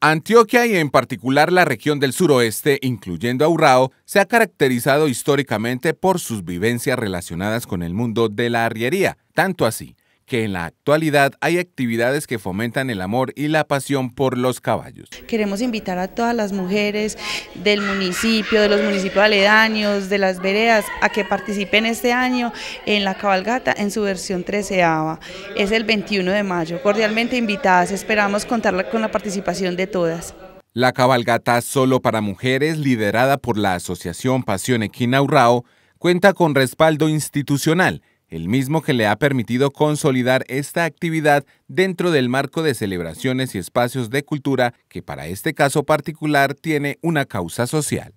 Antioquia y en particular la región del suroeste, incluyendo Urrao, se ha caracterizado históricamente por sus vivencias relacionadas con el mundo de la arriería, tanto así que en la actualidad hay actividades que fomentan el amor y la pasión por los caballos. Queremos invitar a todas las mujeres del municipio, de los municipios aledaños, de las veredas, a que participen este año en la cabalgata en su versión 13 treceava. Es el 21 de mayo. Cordialmente invitadas, esperamos contar con la participación de todas. La cabalgata solo para mujeres, liderada por la Asociación Pasión Urrao, cuenta con respaldo institucional el mismo que le ha permitido consolidar esta actividad dentro del marco de celebraciones y espacios de cultura que para este caso particular tiene una causa social.